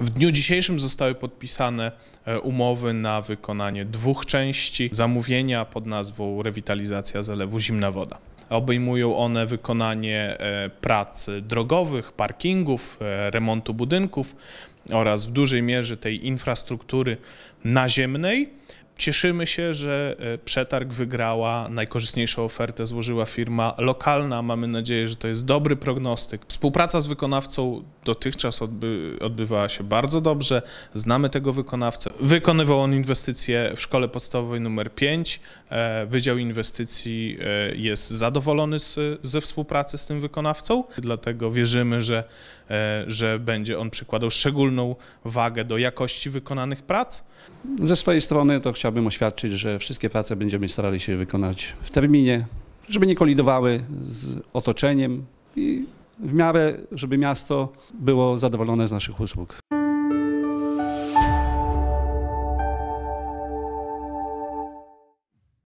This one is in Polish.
W dniu dzisiejszym zostały podpisane e, umowy na wykonanie dwóch części zamówienia pod nazwą Rewitalizacja zalewu Zimna Woda. Obejmują one wykonanie e, prac drogowych, parkingów, e, remontu budynków oraz w dużej mierze tej infrastruktury naziemnej Cieszymy się, że e, przetarg wygrała, najkorzystniejszą ofertę złożyła firma lokalna. Mamy nadzieję, że to jest dobry prognostyk. Współpraca z wykonawcą dotychczas odby odbywała się bardzo dobrze. Znamy tego wykonawcę. Wykonywał on inwestycje w szkole podstawowej numer 5. E, Wydział Inwestycji e, jest zadowolony z, ze współpracy z tym wykonawcą, dlatego wierzymy, że, że będzie on przykładał szczególną wagę do jakości wykonanych prac. Ze swojej strony to chciałbym chciałbym oświadczyć, że wszystkie prace będziemy starali się wykonać w terminie, żeby nie kolidowały z otoczeniem i w miarę, żeby miasto było zadowolone z naszych usług.